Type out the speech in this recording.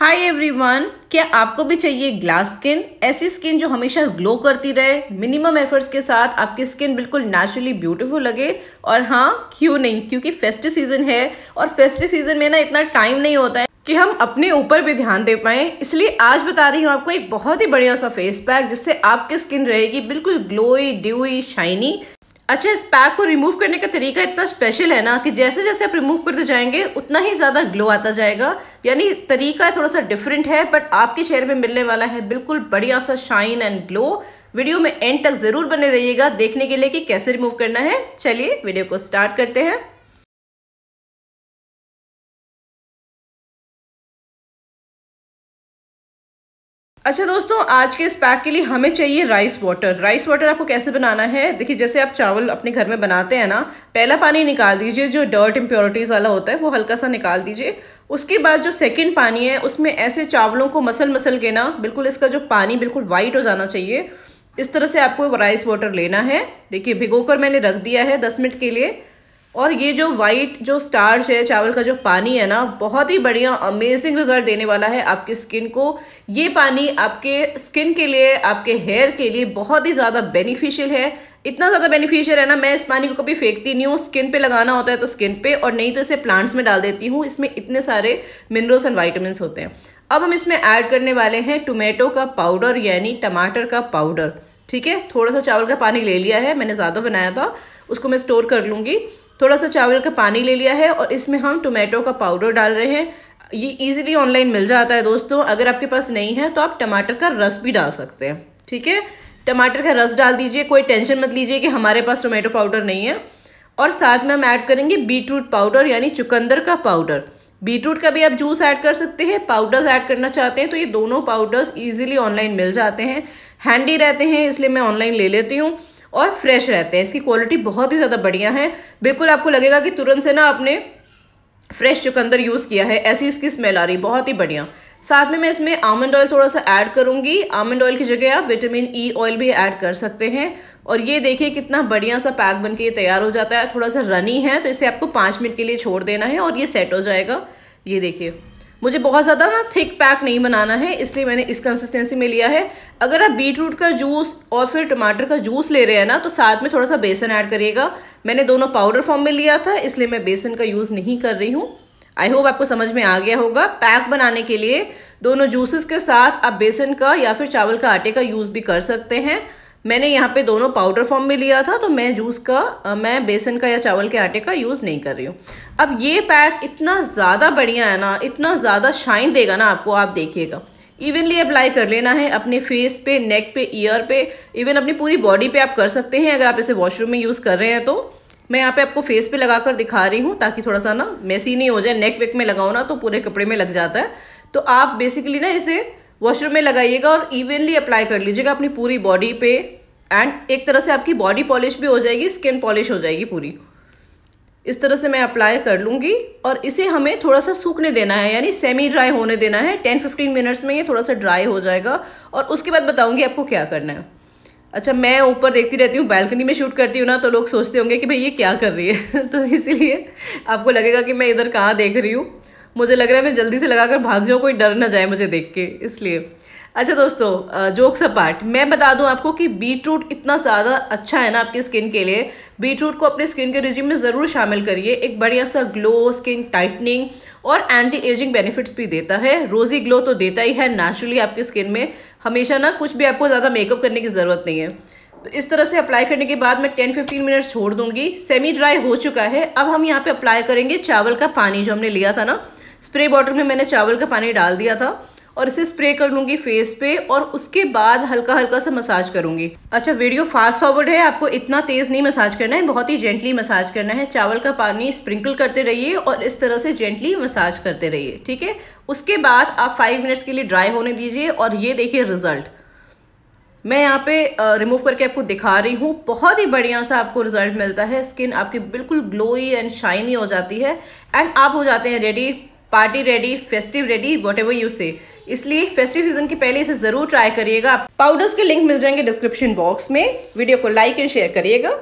hi everyone क्या आपको भी चाहिए ग्लास स्किन ऐसी स्किन जो हमेशा ग्लो करती रहे मिनिमम एफर्ट्स के साथ आपकी स्किन बिल्कुल नेचुरली ब्यूटीफुल लगे और हाँ क्यों नहीं क्योंकि फेस्टिव सीजन है और फेस्टिव सीजन में ना इतना टाइम नहीं होता है कि हम अपने ऊपर भी ध्यान दे पाए इसलिए आज बता रही हूँ आपको एक बहुत ही बढ़िया सा फेस पैक जिससे आपकी स्किन रहेगी बिल्कुल ग्लोई ड्यूई शाइनी अच्छा इस पैक को रिमूव करने का तरीका इतना स्पेशल है ना कि जैसे जैसे आप रिमूव करते जाएंगे उतना ही ज़्यादा ग्लो आता जाएगा यानी तरीका थोड़ा सा डिफरेंट है बट आपके शेयर में मिलने वाला है बिल्कुल बढ़िया सा शाइन एंड ग्लो वीडियो में एंड तक ज़रूर बने रहिएगा देखने के लिए कि कैसे रिमूव करना है चलिए वीडियो को स्टार्ट करते हैं अच्छा दोस्तों आज के इस पैक के लिए हमें चाहिए राइस वाटर राइस वाटर आपको कैसे बनाना है देखिए जैसे आप चावल अपने घर में बनाते हैं ना पहला पानी निकाल दीजिए जो डर्ट इम्प्योरिटीज़ वाला होता है वो हल्का सा निकाल दीजिए उसके बाद जो सेकंड पानी है उसमें ऐसे चावलों को मसल मसल के ना बिल्कुल इसका जो पानी बिल्कुल वाइट हो जाना चाहिए इस तरह से आपको राइस वाटर लेना है देखिए भिगो कर मैंने रख दिया है दस मिनट के लिए और ये जो वाइट जो स्टार्च है चावल का जो पानी है ना बहुत ही बढ़िया अमेजिंग रिजल्ट देने वाला है आपकी स्किन को ये पानी आपके स्किन के लिए आपके हेयर के लिए बहुत ही ज़्यादा बेनिफिशियल है इतना ज़्यादा बेनिफिशियल है ना मैं इस पानी को कभी फेंकती नहीं हूँ स्किन पे लगाना होता है तो स्किन पे और नहीं तो इसे प्लांट्स में डाल देती हूँ इसमें इतने सारे मिनरल्स एंड वाइटमिन होते हैं अब हम इसमें ऐड करने वाले हैं टोमेटो का पाउडर यानी टमाटर का पाउडर ठीक है थोड़ा सा चावल का पानी ले लिया है मैंने ज़्यादा बनाया था उसको मैं स्टोर कर लूँगी थोड़ा सा चावल का पानी ले लिया है और इसमें हम टोमेटो का पाउडर डाल रहे हैं ये इजीली ऑनलाइन मिल जाता है दोस्तों अगर आपके पास नहीं है तो आप टमाटर का रस भी डाल सकते हैं ठीक है टमाटर का रस डाल दीजिए कोई टेंशन मत लीजिए कि हमारे पास टोमेटो पाउडर नहीं है और साथ में हम ऐड करेंगे बीटरूट पाउडर यानी चुकंदर का पाउडर बीटरूट का भी आप जूस ऐड कर सकते हैं पाउडर्स ऐड करना चाहते हैं तो ये दोनों पाउडर्स ईजिली ऑनलाइन मिल जाते हैं हैंडी रहते हैं इसलिए मैं ऑनलाइन ले लेती हूँ और फ्रेश रहते हैं इसकी क्वालिटी बहुत ही ज़्यादा बढ़िया है बिल्कुल आपको लगेगा कि तुरंत से ना आपने फ्रेश चुकंदर यूज़ किया है ऐसी इसकी स्मेल आ रही बहुत ही बढ़िया साथ में मैं इसमें आमंड ऑयल थोड़ा सा ऐड करूँगी आमंड ऑयल की जगह आप विटामिन ई ऑयल भी ऐड कर सकते हैं और ये देखिए कितना बढ़िया सा पैक बन के ये तैयार हो जाता है थोड़ा सा रनी है तो इसे आपको पाँच मिनट के लिए छोड़ देना है और ये सेट हो जाएगा ये देखिए मुझे बहुत ज़्यादा ना थिक पैक नहीं बनाना है इसलिए मैंने इस कंसिस्टेंसी में लिया है अगर आप बीट रूट का जूस और फिर टमाटर का जूस ले रहे हैं ना तो साथ में थोड़ा सा बेसन ऐड करिएगा मैंने दोनों पाउडर फॉर्म में लिया था इसलिए मैं बेसन का यूज़ नहीं कर रही हूँ आई होप आपको समझ में आ गया होगा पैक बनाने के लिए दोनों जूसेस के साथ आप बेसन का या फिर चावल का आटे का यूज़ भी कर सकते हैं मैंने यहाँ पे दोनों पाउडर फॉर्म में लिया था तो मैं जूस का मैं बेसन का या चावल के आटे का यूज़ नहीं कर रही हूँ अब ये पैक इतना ज़्यादा बढ़िया है ना इतना ज़्यादा शाइन देगा ना आपको आप देखिएगा इवनली अप्लाई कर लेना है अपने फेस पे नेक पे ईयर पे इवन अपनी पूरी बॉडी पे आप कर सकते हैं अगर आप इसे वॉशरूम में यूज़ कर रहे हैं तो मैं यहाँ पे आपको फेस पे लगा कर दिखा रही हूँ ताकि थोड़ा सा ना मैसी नहीं हो जाए नेक वेक में लगाओ ना तो पूरे कपड़े में लग जाता है तो आप बेसिकली ना इसे वॉशरूम में लगाइएगा और इवनली अप्लाई कर लीजिएगा अपनी पूरी बॉडी पे एंड एक तरह से आपकी बॉडी पॉलिश भी हो जाएगी स्किन पॉलिश हो जाएगी पूरी इस तरह से मैं अप्लाई कर लूँगी और इसे हमें थोड़ा सा सूखने देना है यानी सेमी ड्राई होने देना है टेन फिफ्टीन मिनट्स में ये थोड़ा सा ड्राई हो जाएगा और उसके बाद बताऊँगी आपको क्या करना है अच्छा मैं ऊपर देखती रहती हूँ बैल्कनी में शूट करती हूँ ना तो लोग सोचते होंगे कि भाई ये क्या कर रही है तो इसीलिए आपको लगेगा कि मैं इधर कहाँ देख रही हूँ मुझे लग रहा है मैं जल्दी से लगा कर भाग जाऊँ कोई डर ना जाए मुझे देख के इसलिए अच्छा दोस्तों जोक्स अपार्ट मैं बता दूं आपको कि बीटरूट इतना ज़्यादा अच्छा है ना आपकी स्किन के लिए बीटरूट को अपने स्किन के रिजिम में ज़रूर शामिल करिए एक बढ़िया सा ग्लो स्किन टाइटनिंग और एंटी एजिंग बेनिफिट्स भी देता है रोज़ी ग्लो तो देता ही है नेचुरली आपकी स्किन में हमेशा ना कुछ भी आपको ज़्यादा मेकअप करने की ज़रूरत नहीं है तो इस तरह से अप्लाई करने के बाद मैं टेन फिफ्टीन मिनट छोड़ दूंगी सेमी ड्राई हो चुका है अब हम यहाँ पर अप्लाई करेंगे चावल का पानी जो हमने लिया था ना स्प्रे बॉटल में मैंने चावल का पानी डाल दिया था और इसे स्प्रे कर लूँगी फेस पे और उसके बाद हल्का हल्का सा मसाज करूँगी अच्छा वीडियो फास्ट फॉरवर्ड है आपको इतना तेज़ नहीं मसाज करना है बहुत ही जेंटली मसाज करना है चावल का पानी स्प्रिंकल करते रहिए और इस तरह से जेंटली मसाज करते रहिए ठीक है उसके बाद आप फाइव मिनट्स के लिए ड्राई होने दीजिए और ये देखिए रिजल्ट मैं यहाँ पे रिमूव करके आपको दिखा रही हूँ बहुत ही बढ़िया सा आपको रिजल्ट मिलता है स्किन आपकी बिल्कुल ग्लोई एंड शाइनी हो जाती है एंड आप हो जाते हैं ready party ready festive ready what you say इसलिए फेस्टिव सीजन के पहले इसे ज़रूर ट्राई करिएगा पाउडर्स के लिंक मिल जाएंगे डिस्क्रिप्शन बॉक्स में वीडियो को लाइक एंड शेयर करिएगा